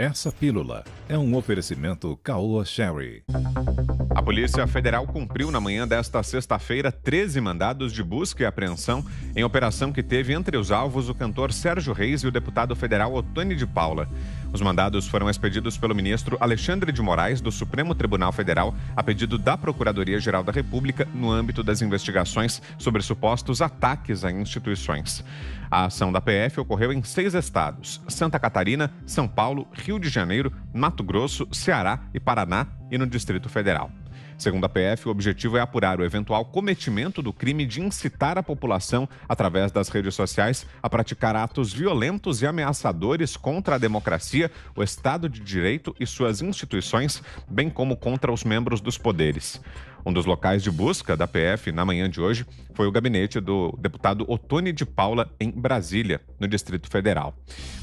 Essa pílula é um oferecimento Caoa Sherry. A Polícia Federal cumpriu na manhã desta sexta-feira 13 mandados de busca e apreensão em operação que teve entre os alvos o cantor Sérgio Reis e o deputado federal Otone de Paula. Os mandados foram expedidos pelo ministro Alexandre de Moraes, do Supremo Tribunal Federal, a pedido da Procuradoria-Geral da República, no âmbito das investigações sobre supostos ataques a instituições. A ação da PF ocorreu em seis estados: Santa Catarina, São Paulo, Rio de Janeiro, Mato Grosso, Ceará e Paraná, e no Distrito Federal. Segundo a PF, o objetivo é apurar o eventual cometimento do crime de incitar a população, através das redes sociais, a praticar atos violentos e ameaçadores contra a democracia, o Estado de Direito e suas instituições, bem como contra os membros dos poderes. Um dos locais de busca da PF na manhã de hoje foi o gabinete do deputado Otone de Paula, em Brasília, no Distrito Federal.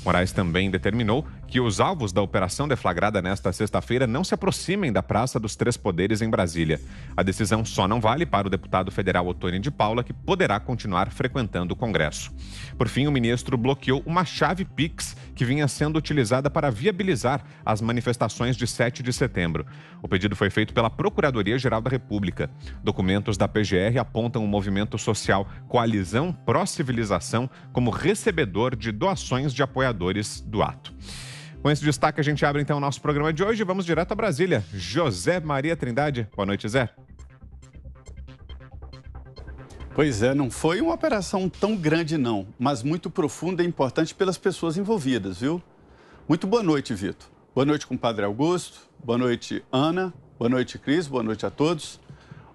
Moraes também determinou que os alvos da operação deflagrada nesta sexta-feira não se aproximem da Praça dos Três Poderes em Brasília Brasília. A decisão só não vale para o deputado federal Otônio de Paula, que poderá continuar frequentando o Congresso. Por fim, o ministro bloqueou uma chave Pix que vinha sendo utilizada para viabilizar as manifestações de 7 de setembro. O pedido foi feito pela Procuradoria-Geral da República. Documentos da PGR apontam o movimento social Coalizão Pró-Civilização como recebedor de doações de apoiadores do ato. Com esse destaque, a gente abre então o nosso programa de hoje. Vamos direto a Brasília. José Maria Trindade. Boa noite, Zé. Pois é, não foi uma operação tão grande, não, mas muito profunda e importante pelas pessoas envolvidas, viu? Muito boa noite, Vitor. Boa noite, compadre Augusto. Boa noite, Ana. Boa noite, Cris. Boa noite a todos.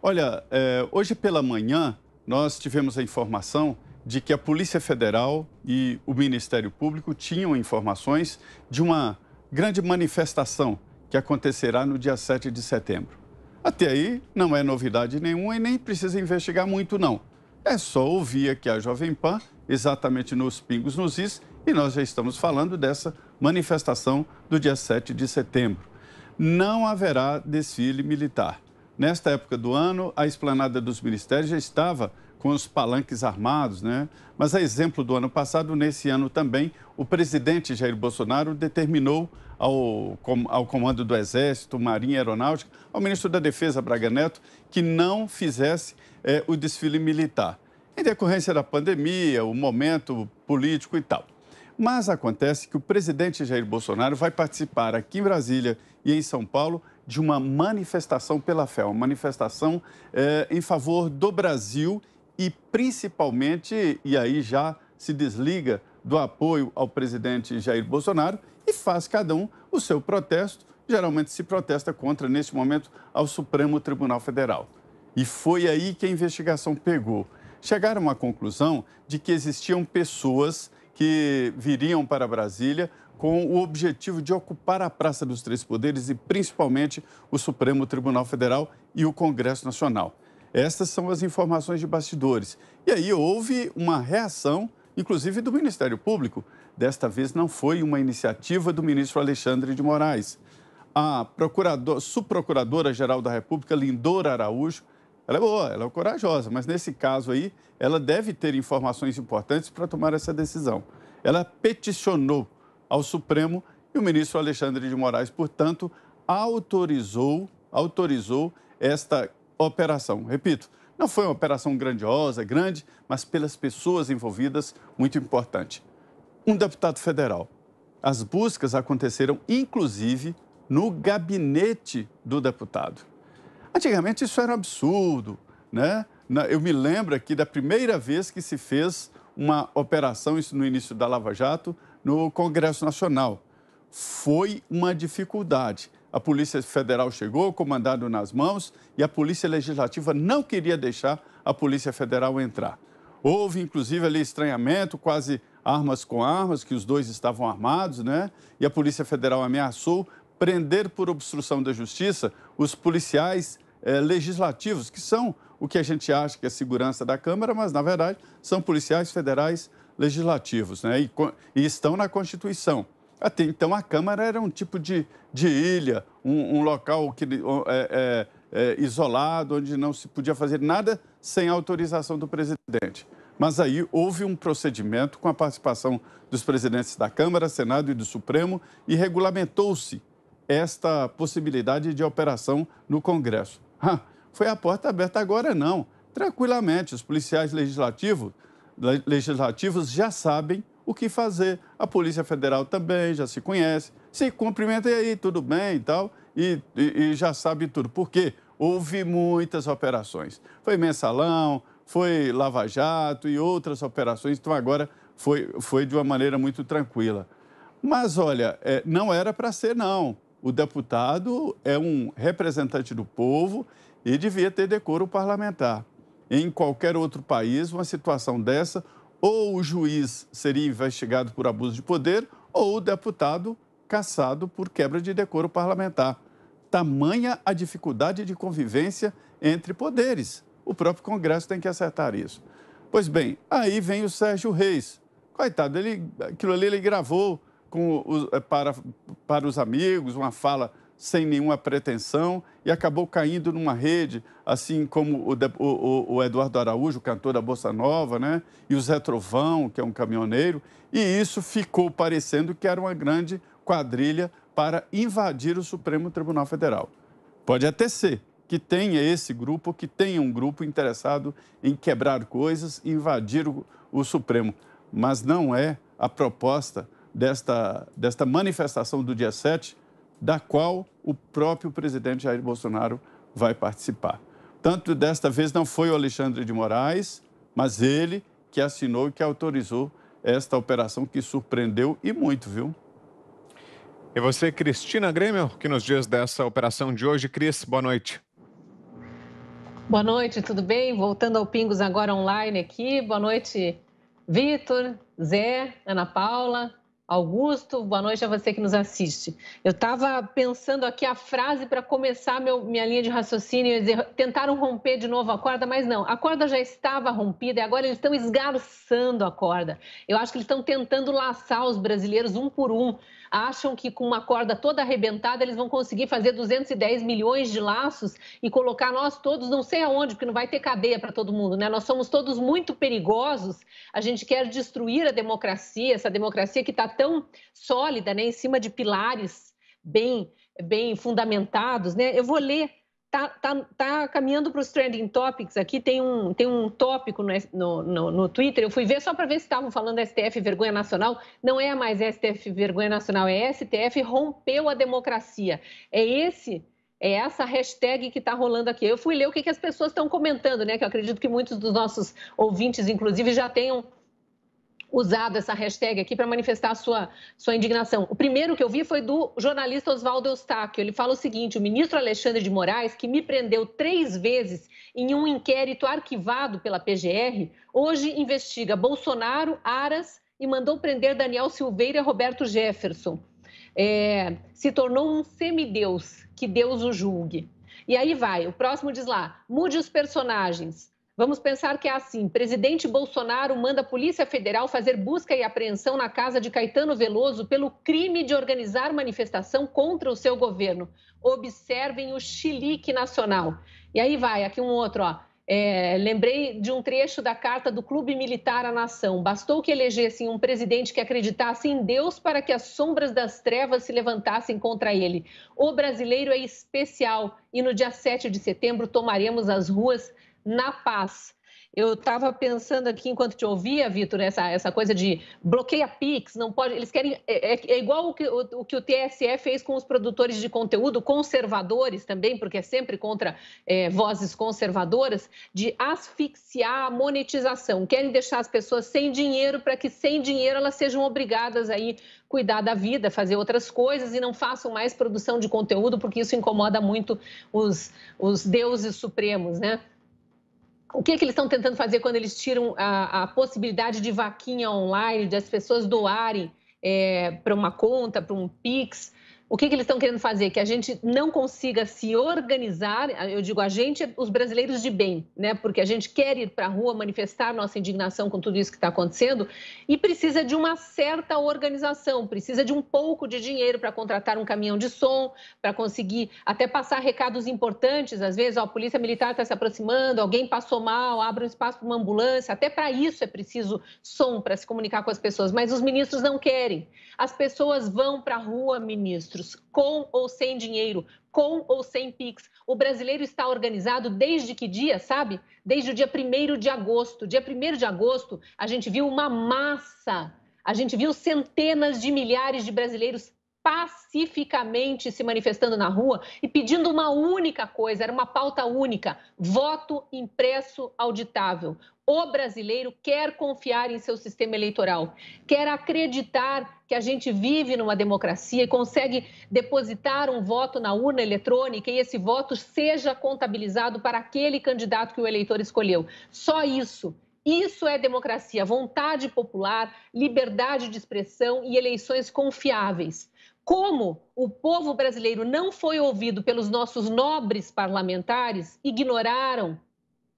Olha, é, hoje pela manhã nós tivemos a informação de que a Polícia Federal e o Ministério Público tinham informações de uma grande manifestação que acontecerá no dia 7 de setembro. Até aí, não é novidade nenhuma e nem precisa investigar muito, não. É só ouvir aqui a Jovem Pan, exatamente nos pingos nos is, e nós já estamos falando dessa manifestação do dia 7 de setembro. Não haverá desfile militar. Nesta época do ano, a esplanada dos ministérios já estava com os palanques armados, né? Mas a exemplo do ano passado, nesse ano também, o presidente Jair Bolsonaro determinou ao, ao comando do Exército, Marinha Aeronáutica, ao ministro da Defesa, Braga Neto, que não fizesse é, o desfile militar, em decorrência da pandemia, o momento político e tal. Mas acontece que o presidente Jair Bolsonaro vai participar aqui em Brasília e em São Paulo de uma manifestação pela fé, uma manifestação é, em favor do Brasil e principalmente, e aí já se desliga do apoio ao presidente Jair Bolsonaro e faz cada um o seu protesto. Geralmente se protesta contra, neste momento, ao Supremo Tribunal Federal. E foi aí que a investigação pegou. Chegaram à conclusão de que existiam pessoas que viriam para Brasília com o objetivo de ocupar a Praça dos Três Poderes e principalmente o Supremo Tribunal Federal e o Congresso Nacional. Estas são as informações de bastidores. E aí houve uma reação, inclusive do Ministério Público. Desta vez não foi uma iniciativa do ministro Alexandre de Moraes. A subprocuradora-geral da República, Lindora Araújo, ela é boa, ela é corajosa, mas nesse caso aí, ela deve ter informações importantes para tomar essa decisão. Ela peticionou ao Supremo e o ministro Alexandre de Moraes, portanto, autorizou, autorizou esta operação. Repito, não foi uma operação grandiosa, grande, mas pelas pessoas envolvidas, muito importante. Um deputado federal. As buscas aconteceram, inclusive, no gabinete do deputado. Antigamente isso era um absurdo, né? Eu me lembro aqui da primeira vez que se fez uma operação, isso no início da Lava Jato, no Congresso Nacional. Foi uma dificuldade a Polícia Federal chegou com o mandado nas mãos e a Polícia Legislativa não queria deixar a Polícia Federal entrar. Houve, inclusive, ali estranhamento, quase armas com armas, que os dois estavam armados, né? E a Polícia Federal ameaçou prender por obstrução da justiça os policiais eh, legislativos, que são o que a gente acha que é segurança da Câmara, mas, na verdade, são policiais federais legislativos, né? E, e estão na Constituição. Até então, a Câmara era um tipo de, de ilha, um, um local que, é, é, é, isolado, onde não se podia fazer nada sem autorização do presidente. Mas aí houve um procedimento com a participação dos presidentes da Câmara, Senado e do Supremo e regulamentou-se esta possibilidade de operação no Congresso. foi a porta aberta agora, não. Tranquilamente, os policiais legislativos já sabem o que fazer. A Polícia Federal também já se conhece, se cumprimenta e aí, tudo bem e tal, e, e, e já sabe tudo. Por quê? Houve muitas operações. Foi mensalão, foi Lava Jato e outras operações, então agora foi, foi de uma maneira muito tranquila. Mas olha, é, não era para ser, não. O deputado é um representante do povo e devia ter decoro parlamentar. Em qualquer outro país, uma situação dessa, ou o juiz seria investigado por abuso de poder, ou o deputado cassado por quebra de decoro parlamentar. Tamanha a dificuldade de convivência entre poderes. O próprio Congresso tem que acertar isso. Pois bem, aí vem o Sérgio Reis. Coitado, ele, aquilo ali ele gravou com os, é, para, para os amigos, uma fala sem nenhuma pretensão e acabou caindo numa rede, assim como o, o, o Eduardo Araújo, cantor da Bossa Nova, né? e o Zé Trovão, que é um caminhoneiro, e isso ficou parecendo que era uma grande quadrilha para invadir o Supremo Tribunal Federal. Pode até ser que tenha esse grupo, que tenha um grupo interessado em quebrar coisas, invadir o, o Supremo, mas não é a proposta desta, desta manifestação do dia 7 da qual o próprio presidente Jair Bolsonaro vai participar. Tanto desta vez não foi o Alexandre de Moraes, mas ele que assinou e que autorizou esta operação que surpreendeu e muito, viu? E você, Cristina Grêmio, que nos diz dessa operação de hoje. Cris, boa noite. Boa noite, tudo bem? Voltando ao Pingos agora online aqui. Boa noite, Vitor, Zé, Ana Paula, Augusto, boa noite a você que nos assiste. Eu estava pensando aqui a frase para começar meu, minha linha de raciocínio e tentaram romper de novo a corda, mas não, a corda já estava rompida e agora eles estão esgarçando a corda. Eu acho que eles estão tentando laçar os brasileiros um por um acham que com uma corda toda arrebentada eles vão conseguir fazer 210 milhões de laços e colocar nós todos não sei aonde, porque não vai ter cadeia para todo mundo, né? Nós somos todos muito perigosos. A gente quer destruir a democracia, essa democracia que está tão sólida, né, em cima de pilares bem bem fundamentados, né? Eu vou ler tá, tá, tá caminhando para os trending topics aqui. Tem um, tem um tópico no, no, no Twitter. Eu fui ver só para ver se estavam falando STF vergonha nacional. Não é mais STF vergonha nacional, é STF rompeu a democracia. É esse é essa hashtag que está rolando aqui. Eu fui ler o que, que as pessoas estão comentando, né? Que eu acredito que muitos dos nossos ouvintes, inclusive, já tenham usado essa hashtag aqui para manifestar a sua, sua indignação. O primeiro que eu vi foi do jornalista Oswaldo Eustáquio. Ele fala o seguinte: o ministro Alexandre de Moraes, que me prendeu três vezes em um inquérito arquivado pela PGR, hoje investiga Bolsonaro, Aras e mandou prender Daniel Silveira e Roberto Jefferson. É, se tornou um semideus, que Deus o julgue. E aí vai, o próximo diz lá: mude os personagens. Vamos pensar que é assim: presidente Bolsonaro manda a Polícia Federal fazer busca e apreensão na casa de Caetano Veloso pelo crime de organizar manifestação contra o seu governo. Observem o chilique nacional. E aí vai, aqui um outro, ó. É, lembrei de um trecho da carta do Clube Militar à Nação. Bastou que elegessem um presidente que acreditasse em Deus para que as sombras das trevas se levantassem contra ele. O brasileiro é especial e no dia 7 de setembro tomaremos as ruas na paz. Eu estava pensando aqui enquanto te ouvia, Vitor, essa, essa coisa de bloqueia Pix, não pode. Eles querem. É, é, é igual o que, o, o que, o TSE fez com os produtores de conteúdo conservadores também, porque é sempre contra é, vozes conservadoras, de asfixiar a monetização. Querem deixar as pessoas sem dinheiro para que sem dinheiro elas sejam obrigadas aí cuidar da vida, fazer outras coisas e não façam mais produção de conteúdo, porque isso incomoda muito os, os deuses supremos, né? o que, é que eles estão tentando fazer quando eles tiram a, a, possibilidade de vaquinha online, de as pessoas doarem é, para uma conta, para um Pix, o que, que eles estão querendo fazer? Que a gente não consiga se organizar, eu digo a gente, é os brasileiros de bem, né? Porque a gente quer ir para a rua manifestar nossa indignação com tudo isso que está acontecendo e precisa de uma certa organização, precisa de um pouco de dinheiro para contratar um caminhão de som, para conseguir até passar recados importantes, às vezes, ó, a polícia militar está se aproximando, alguém passou mal, abre um espaço para uma ambulância, até para isso é preciso som para se comunicar com as pessoas, mas os ministros não querem. As pessoas vão para a rua, ministros com ou sem dinheiro, com ou sem PIX. O brasileiro está organizado desde que dia, sabe? Desde o dia 1 de agosto. Dia 1 de agosto, a gente viu uma massa, a gente viu centenas de milhares de brasileiros pacificamente se manifestando na rua e pedindo uma única coisa, era uma pauta única: voto impresso auditável. O brasileiro quer confiar em seu sistema eleitoral, quer acreditar que a gente vive numa democracia e consegue depositar um voto na urna eletrônica e esse voto seja contabilizado para aquele candidato que o eleitor escolheu. Só isso isso é democracia, vontade popular, liberdade de expressão e eleições confiáveis como o povo brasileiro não foi ouvido pelos nossos nobres parlamentares, ignoraram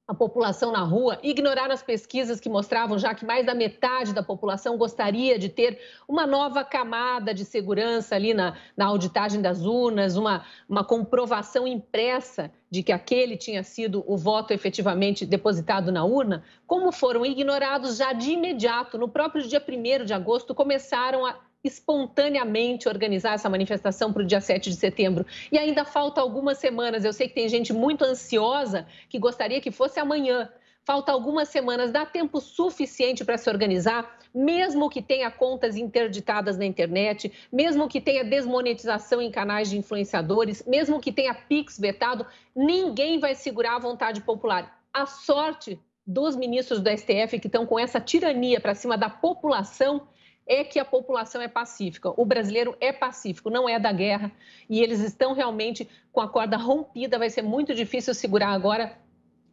a população na rua, ignoraram as pesquisas que mostravam já que mais da metade da população gostaria de ter uma nova camada de segurança ali na, na auditagem das urnas, uma, uma comprovação impressa de que aquele tinha sido o voto efetivamente depositado na urna, como foram ignorados já de imediato, no próprio dia 1 de agosto, começaram a espontaneamente organizar essa manifestação para o dia 7 de setembro. E ainda falta algumas semanas. Eu sei que tem gente muito ansiosa que gostaria que fosse amanhã. Falta algumas semanas, dá tempo suficiente para se organizar, mesmo que tenha contas interditadas na internet, mesmo que tenha desmonetização em canais de influenciadores, mesmo que tenha Pix vetado, ninguém vai segurar a vontade popular. A sorte dos ministros do STF que estão com essa tirania para cima da população é que a população é pacífica. O brasileiro é pacífico, não é da guerra. E eles estão realmente com a corda rompida. Vai ser muito difícil segurar agora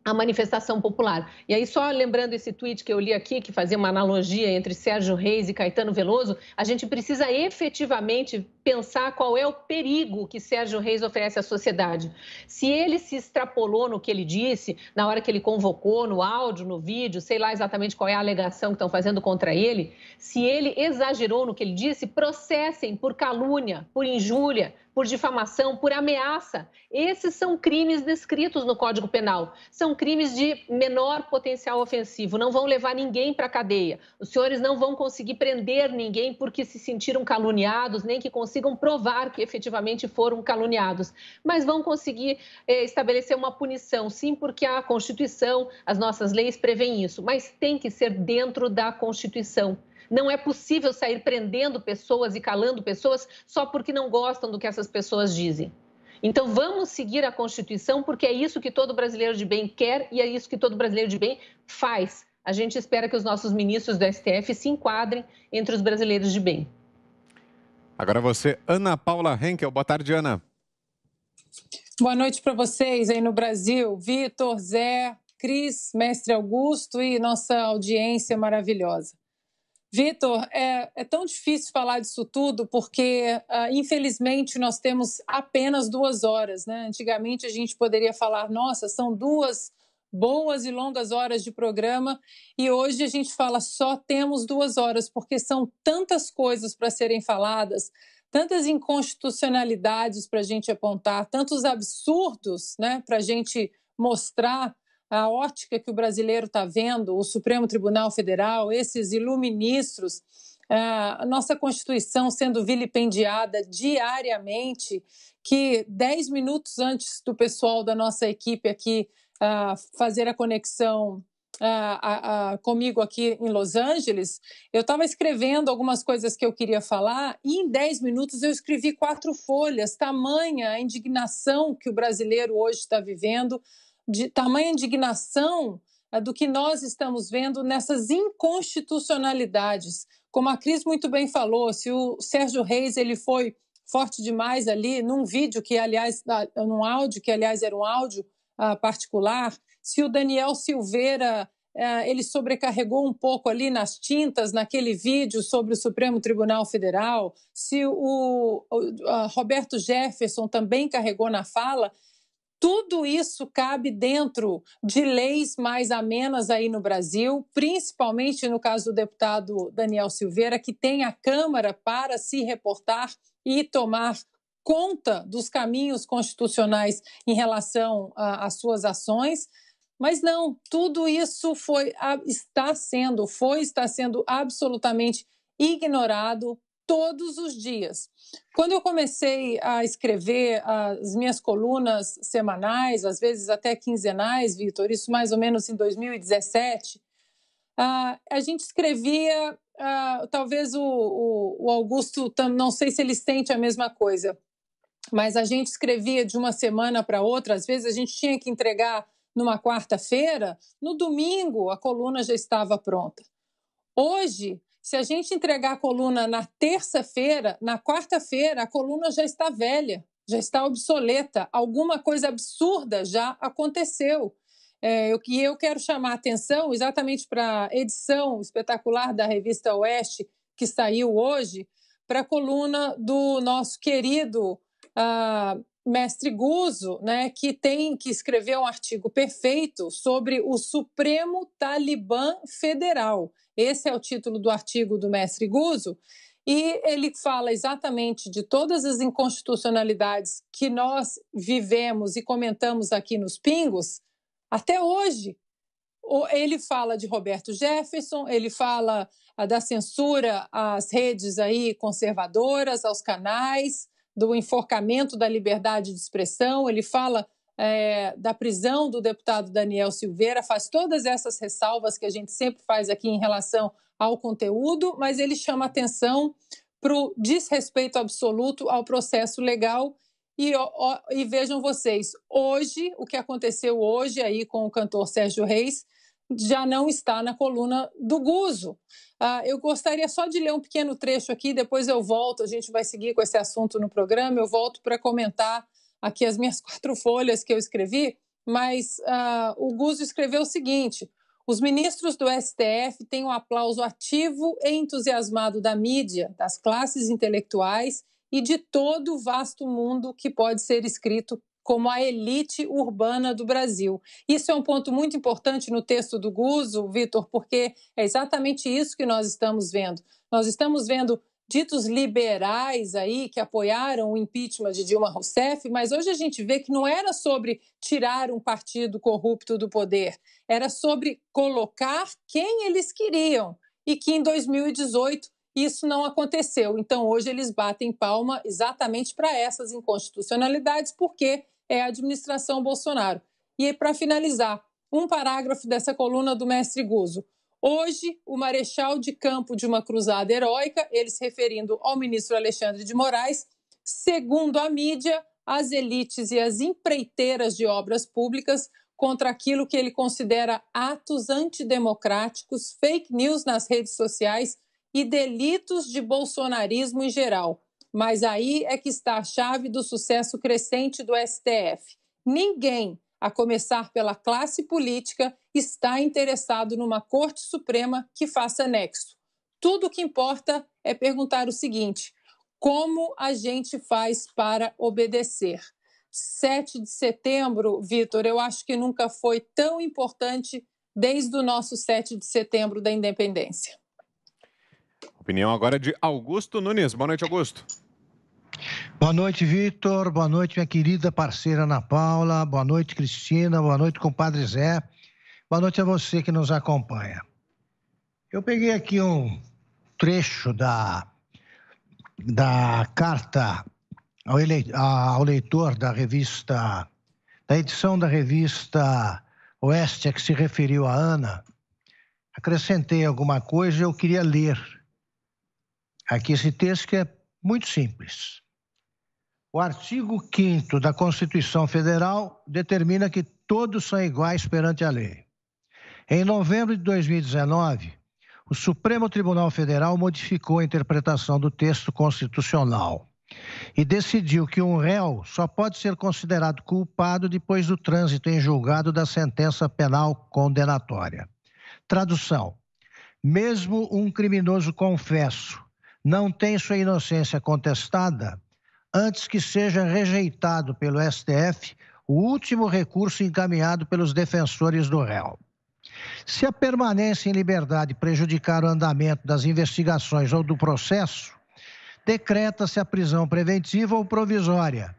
a manifestação popular. E aí, só lembrando esse tweet que eu li aqui, que fazia uma analogia entre Sérgio Reis e Caetano Veloso, a gente precisa efetivamente pensar qual é o perigo que Sérgio Reis oferece à sociedade. Se ele se extrapolou no que ele disse, na hora que ele convocou, no áudio, no vídeo, sei lá exatamente qual é a alegação que estão fazendo contra ele, se ele exagerou no que ele disse, processem por calúnia, por injúria, por difamação, por ameaça. Esses são crimes descritos no Código Penal. São crimes de menor potencial ofensivo. Não vão levar ninguém para a cadeia. Os senhores não vão conseguir prender ninguém porque se sentiram caluniados, nem que conseguiram consigam provar que efetivamente foram caluniados, mas vão conseguir eh, estabelecer uma punição, sim, porque a Constituição, as nossas leis prevêem isso, mas tem que ser dentro da Constituição. Não é possível sair prendendo pessoas e calando pessoas só porque não gostam do que essas pessoas dizem. Então vamos seguir a Constituição, porque é isso que todo brasileiro de bem quer e é isso que todo brasileiro de bem faz. A gente espera que os nossos ministros do STF se enquadrem entre os brasileiros de bem. Agora você, Ana Paula Henkel. Boa tarde, Ana. Boa noite para vocês aí no Brasil. Vitor, Zé, Cris, mestre Augusto e nossa audiência maravilhosa. Vitor, é, é, tão difícil falar disso tudo porque, uh, infelizmente, nós temos apenas duas horas. Né? Antigamente a gente poderia falar, nossa, são duas boas e longas horas de programa. E hoje a gente fala só temos duas horas, porque são tantas coisas para serem faladas, tantas inconstitucionalidades para a gente apontar, tantos absurdos né, para a gente mostrar a ótica que o brasileiro está vendo, o Supremo Tribunal Federal, esses iluministros, a nossa Constituição sendo vilipendiada diariamente, que dez minutos antes do pessoal da nossa equipe aqui fazer a conexão uh, uh, comigo aqui em Los Angeles, eu estava escrevendo algumas coisas que eu queria falar e em 10 minutos eu escrevi quatro folhas, tamanha a indignação que o brasileiro hoje está vivendo, de tamanha indignação do que nós estamos vendo nessas inconstitucionalidades. Como a Cris muito bem falou, se o Sérgio Reis ele foi forte demais ali num vídeo que aliás num áudio que aliás era um áudio uh, particular, se o Daniel Silveira uh, ele sobrecarregou um pouco ali nas tintas naquele vídeo sobre o Supremo Tribunal Federal, se o uh, Roberto Jefferson também carregou na fala, tudo isso cabe dentro de leis mais amenas aí no Brasil, principalmente no caso do deputado Daniel Silveira, que tem a Câmara para se reportar e tomar conta dos caminhos constitucionais em relação às suas ações. Mas não, tudo isso foi, está sendo, foi, está sendo absolutamente ignorado todos os dias. Quando eu comecei a escrever as minhas colunas semanais, às vezes até quinzenais, Vitor, isso mais ou menos em 2017, ah, a gente escrevia, ah, talvez o, Augusto, não sei se ele sente a mesma coisa, mas a gente escrevia de uma semana para outra, às vezes a gente tinha que entregar numa quarta-feira, no domingo a coluna já estava pronta. Hoje, se a gente entregar a coluna na terça-feira, na quarta-feira, a coluna já está velha, já está obsoleta, alguma coisa absurda já aconteceu. É, e eu quero chamar a atenção exatamente para a edição espetacular da revista Oeste, que saiu hoje, para a coluna do nosso querido uh, mestre Guzo, né, que tem que escrever um artigo perfeito sobre o Supremo Talibã Federal. Esse é o título do artigo do mestre Guzo. E ele fala exatamente de todas as inconstitucionalidades que nós vivemos e comentamos aqui nos Pingos até hoje. Ele fala de Roberto Jefferson, ele fala ah, da censura às redes aí conservadoras, aos canais, do enforcamento da liberdade de expressão, ele fala é, da prisão do deputado Daniel Silveira, faz todas essas ressalvas que a gente sempre faz aqui em relação ao conteúdo, mas ele chama atenção para o desrespeito absoluto ao processo legal. E, ó, e vejam vocês, hoje, o que aconteceu hoje aí com o cantor Sérgio Reis já não está na coluna do Guzo. Ah, eu gostaria só de ler um pequeno trecho aqui, depois eu volto, a gente vai seguir com esse assunto no programa, eu volto para comentar aqui as minhas quatro folhas que eu escrevi, mas ah, o Guzo escreveu o seguinte: os ministros do STF têm o um aplauso ativo e entusiasmado da mídia, das classes intelectuais e de todo o vasto mundo que pode ser escrito como a elite urbana do Brasil. Isso é um ponto muito importante no texto do Guzo, Vitor, porque é exatamente isso que nós estamos vendo. Nós estamos vendo ditos liberais aí que apoiaram o impeachment de Dilma Rousseff, mas hoje a gente vê que não era sobre tirar um partido corrupto do poder, era sobre colocar quem eles queriam e que em 2018 isso não aconteceu. Então, hoje eles batem palma exatamente para essas inconstitucionalidades, porque é a administração Bolsonaro. E para finalizar, um parágrafo dessa coluna do mestre Guzo. Hoje, o marechal de campo de uma cruzada heróica, ele se referindo ao ministro Alexandre de Moraes, segundo a mídia, as elites e as empreiteiras de obras públicas contra aquilo que ele considera atos antidemocráticos, fake news nas redes sociais e delitos de bolsonarismo em geral. Mas aí é que está a chave do sucesso crescente do STF. Ninguém, a começar pela classe política, está interessado numa Corte Suprema que faça nexo. Tudo o que importa é perguntar o seguinte: como a gente faz para obedecer? 7 de setembro, Vitor, eu acho que nunca foi tão importante desde o nosso 7 de setembro da independência. Opinião agora de Augusto Nunes. Boa noite, Augusto. Boa noite, Vitor. Boa noite, minha querida parceira Ana Paula. Boa noite, Cristina. Boa noite, compadre Zé. Boa noite a você que nos acompanha. Eu peguei aqui um trecho da, da carta ao, ele, ao leitor da revista, da edição da revista Oeste a que se referiu a Ana. Acrescentei alguma coisa e eu queria ler aqui esse texto que é muito simples. O artigo 5 da Constituição Federal determina que todos são iguais perante a lei. Em novembro de 2019, o Supremo Tribunal Federal modificou a interpretação do texto constitucional e decidiu que um réu só pode ser considerado culpado depois do trânsito em julgado da sentença penal condenatória. Tradução: mesmo um criminoso confesso não tem sua inocência contestada antes que seja rejeitado pelo STF o último recurso encaminhado pelos defensores do réu. Se a permanência em liberdade prejudicar o andamento das investigações ou do processo, decreta-se a prisão preventiva ou provisória,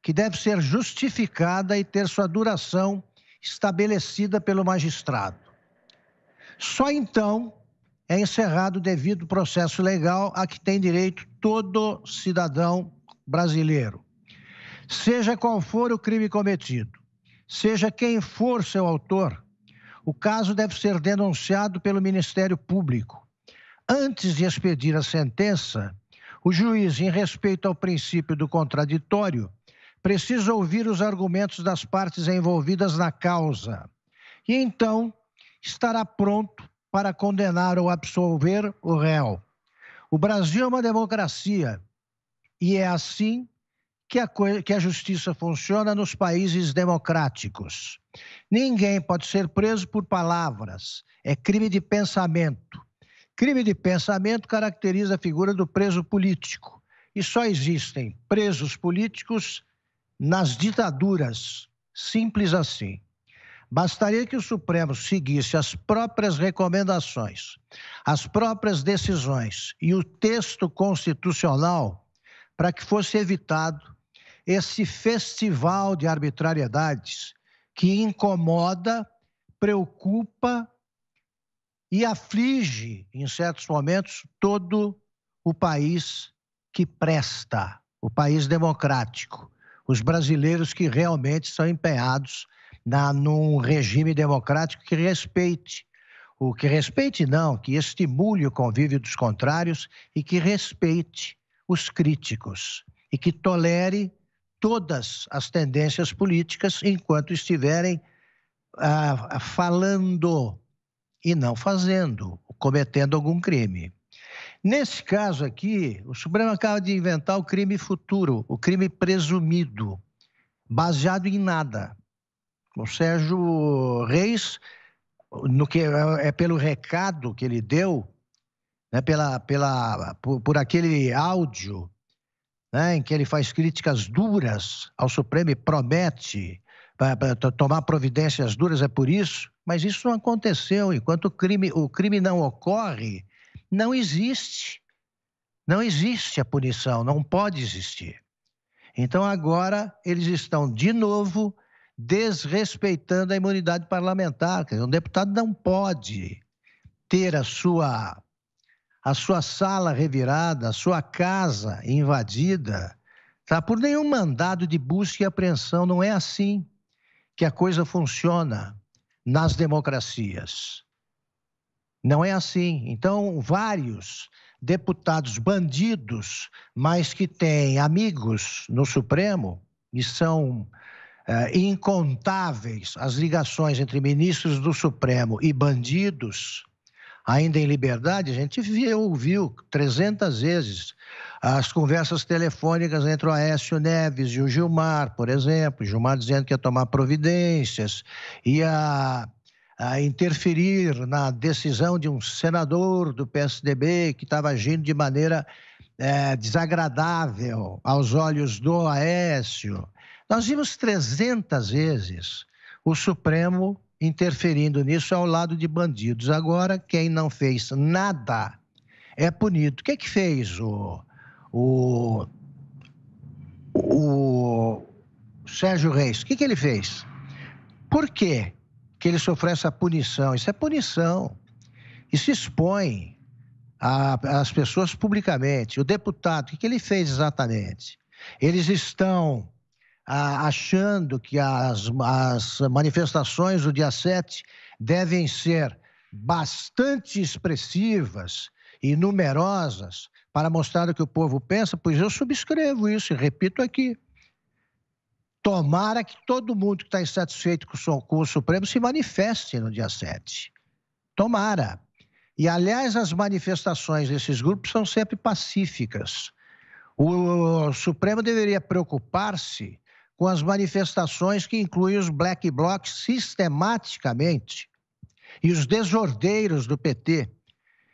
que deve ser justificada e ter sua duração estabelecida pelo magistrado. Só então é encerrado o devido processo legal a que tem direito todo cidadão brasileiro, seja qual for o crime cometido, seja quem for seu autor, o caso deve ser denunciado pelo Ministério Público. Antes de expedir a sentença, o juiz, em respeito ao princípio do contraditório, precisa ouvir os argumentos das partes envolvidas na causa e então estará pronto para condenar ou absolver o réu. O Brasil é uma democracia e é assim que a, que a justiça funciona nos países democráticos. Ninguém pode ser preso por palavras, é crime de pensamento. Crime de pensamento caracteriza a figura do preso político. E só existem presos políticos nas ditaduras. Simples assim. Bastaria que o Supremo seguisse as próprias recomendações, as próprias decisões e o texto constitucional para que fosse evitado esse festival de arbitrariedades que incomoda, preocupa e aflige, em certos momentos, todo o país que presta, o país democrático, os brasileiros que realmente são empenhados na, num regime democrático que respeite. O que respeite, não, que estimule o convívio dos contrários e que respeite os críticos e que tolere todas as tendências políticas enquanto estiverem ah, ah, falando e não fazendo, cometendo algum crime. Nesse caso aqui, o Supremo acaba de inventar o crime futuro, o crime presumido, baseado em nada. O Sérgio Reis, no que é, é pelo recado que ele deu né, pela, pela, por, por aquele áudio né, em que ele faz críticas duras ao Supremo e promete tomar providências duras, é por isso, mas isso não aconteceu. Enquanto o crime, o crime não ocorre, não existe. Não existe a punição, não pode existir. Então agora eles estão de novo desrespeitando a imunidade parlamentar. Quer dizer, um deputado não pode ter a sua a sua sala revirada, a sua casa invadida, tá? Por nenhum mandado de busca e apreensão. Não é assim que a coisa funciona nas democracias. Não é assim. Então, vários deputados bandidos, mas que têm amigos no Supremo, e são é, incontáveis as ligações entre ministros do Supremo e bandidos, ainda em liberdade, a gente viu, ouviu 300 vezes as conversas telefônicas entre o Aécio Neves e o Gilmar, por exemplo, Gilmar dizendo que ia tomar providências, ia a interferir na decisão de um senador do PSDB que estava agindo de maneira é, desagradável aos olhos do Aécio. Nós vimos 300 vezes o Supremo interferindo nisso ao lado de bandidos. Agora, quem não fez nada é punido. O que, é que fez o, o, o Sérgio Reis? O que, é que ele fez? Por quê que ele sofreu essa punição? Isso é punição. isso expõe as pessoas publicamente. O deputado, o que, é que ele fez exatamente? Eles estão achando que as, as manifestações do dia 7 devem ser bastante expressivas e numerosas para mostrar o que o povo pensa, pois eu subscrevo isso e repito aqui. Tomara que todo mundo que está insatisfeito com o Supremo se manifeste no dia 7. Tomara. E, aliás, as manifestações desses grupos são sempre pacíficas. O Supremo deveria preocupar-se com as manifestações que incluem os black blocs sistematicamente, e os desordeiros do PT,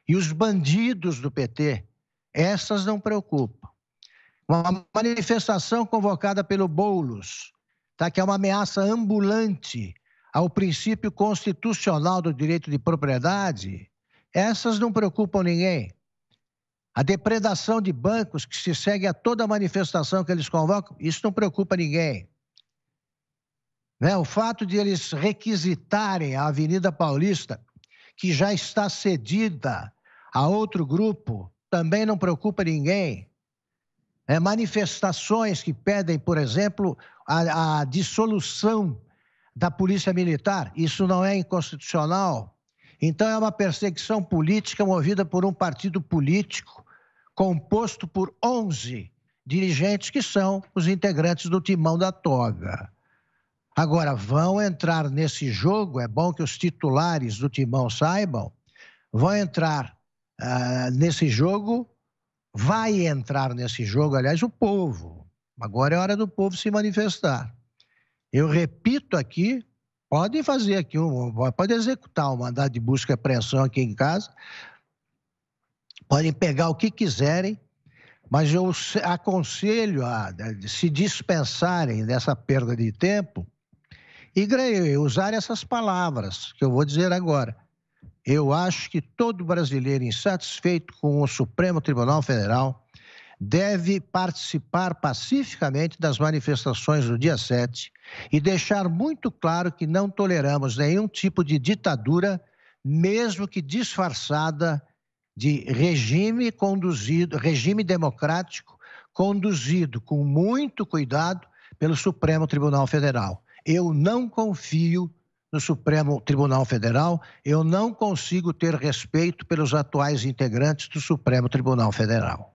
e os bandidos do PT. Essas não preocupam. Uma manifestação convocada pelo Boulos, tá, que é uma ameaça ambulante ao princípio constitucional do direito de propriedade, essas não preocupam ninguém. A depredação de bancos que se segue a toda manifestação que eles convocam, isso não preocupa ninguém. Né? O fato de eles requisitarem a Avenida Paulista, que já está cedida a outro grupo, também não preocupa ninguém. É, manifestações que pedem, por exemplo, a, a dissolução da Polícia Militar, isso não é inconstitucional. Então, é uma perseguição política movida por um partido político composto por 11 dirigentes que são os integrantes do timão da toga. Agora, vão entrar nesse jogo, é bom que os titulares do timão saibam, vão entrar uh, nesse jogo, vai entrar nesse jogo, aliás, o povo. Agora é hora do povo se manifestar. Eu repito aqui, podem fazer aqui, um, pode executar um mandado de busca e apreensão aqui em casa, podem pegar o que quiserem, mas eu aconselho a se dispensarem dessa perda de tempo e usar essas palavras que eu vou dizer agora. Eu acho que todo brasileiro insatisfeito com o Supremo Tribunal Federal deve participar pacificamente das manifestações do dia 7 e deixar muito claro que não toleramos nenhum tipo de ditadura, mesmo que disfarçada de regime conduzido, regime democrático conduzido com muito cuidado pelo Supremo Tribunal Federal. Eu não confio no Supremo Tribunal Federal, eu não consigo ter respeito pelos atuais integrantes do Supremo Tribunal Federal.